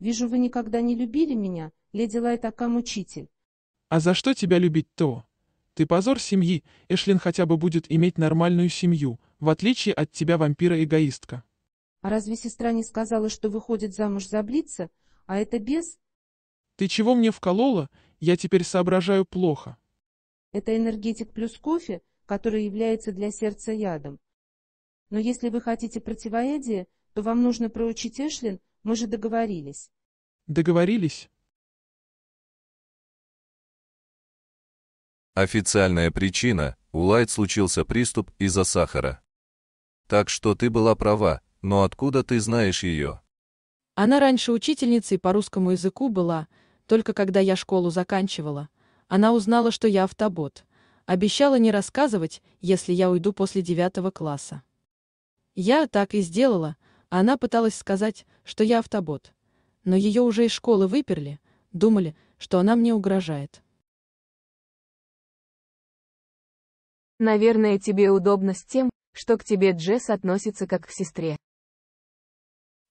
Вижу, вы никогда не любили меня, леди Лайтака мучитель. А за что тебя любить-то? Ты позор семьи, Эшлин хотя бы будет иметь нормальную семью, в отличие от тебя вампира-эгоистка. А разве сестра не сказала, что выходит замуж за Блица, а это без? Ты чего мне вколола? Я теперь соображаю плохо. Это энергетик плюс кофе, который является для сердца ядом. Но если вы хотите противоядие, то вам нужно проучить Эшлин, мы же договорились. Договорились? Официальная причина – у Лайт случился приступ из-за сахара. Так что ты была права, но откуда ты знаешь ее? Она раньше учительницей по русскому языку была, только когда я школу заканчивала. Она узнала, что я автобот. Обещала не рассказывать, если я уйду после девятого класса. Я так и сделала – она пыталась сказать, что я автобот. Но ее уже из школы выперли, думали, что она мне угрожает. Наверное, тебе удобно с тем, что к тебе Джесс относится как к сестре.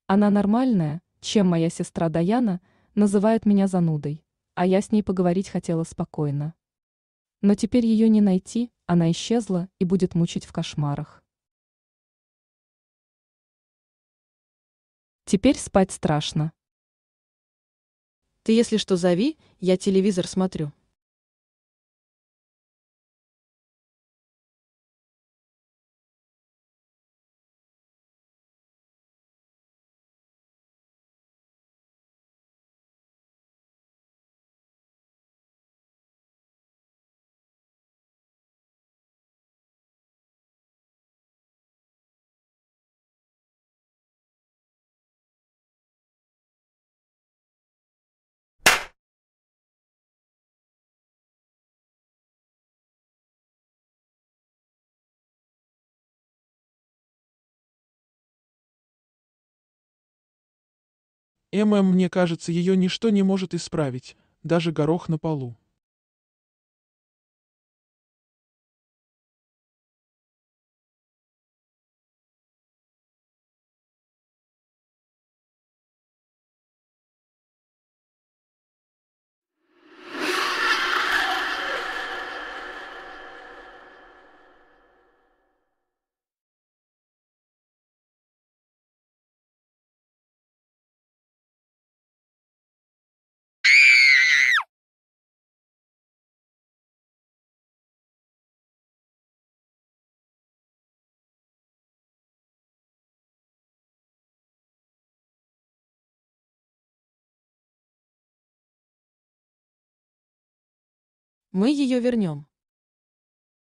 Она нормальная, чем моя сестра Даяна, называет меня занудой, а я с ней поговорить хотела спокойно. Но теперь ее не найти, она исчезла и будет мучить в кошмарах. Теперь спать страшно. Ты если что зови, я телевизор смотрю. Эмма, мне кажется, ее ничто не может исправить, даже горох на полу. Мы ее вернем.